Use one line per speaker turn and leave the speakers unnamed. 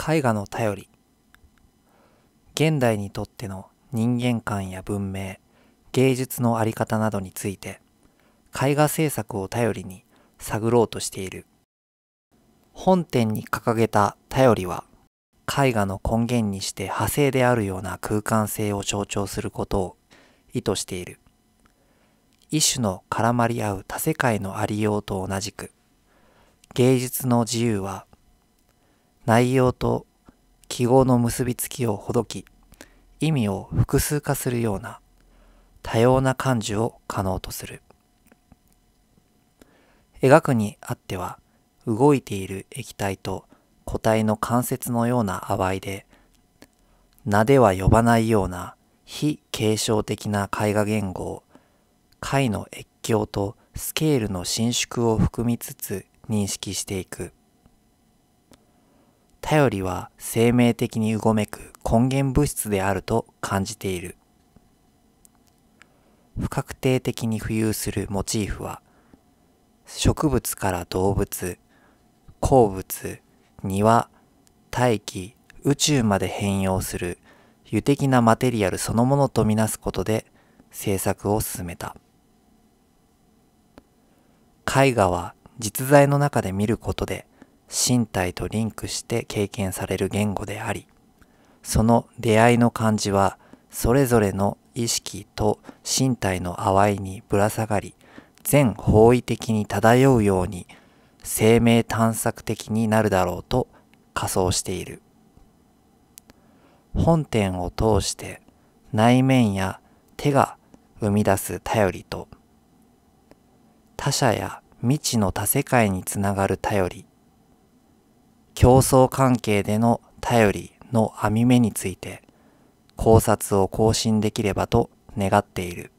絵画の頼り現代にとっての人間観や文明芸術の在り方などについて絵画制作を頼りに探ろうとしている本展に掲げた「頼り」は絵画の根源にして派生であるような空間性を象徴することを意図している一種の絡まり合う多世界のありようと同じく芸術の自由は内容と記号の結びつきをほどき、意味を複数化するような多様な感受を可能とする。描くにあっては、動いている液体と固体の関節のような淡いで、名では呼ばないような非継承的な絵画言語を、解の越境とスケールの伸縮を含みつつ認識していく。頼りは生命的にうごめく根源物質であると感じている。不確定的に浮遊するモチーフは、植物から動物、鉱物、庭、大気、宇宙まで変容する油的なマテリアルそのものとみなすことで制作を進めた。絵画は実在の中で見ることで身体とリンクして経験される言語でありその出会いの感じはそれぞれの意識と身体の淡いにぶら下がり全方位的に漂うように生命探索的になるだろうと仮想している本点を通して内面や手が生み出す頼りと他者や未知の他世界につながる頼り競争関係での頼りの網目について考察を更新できればと願っている。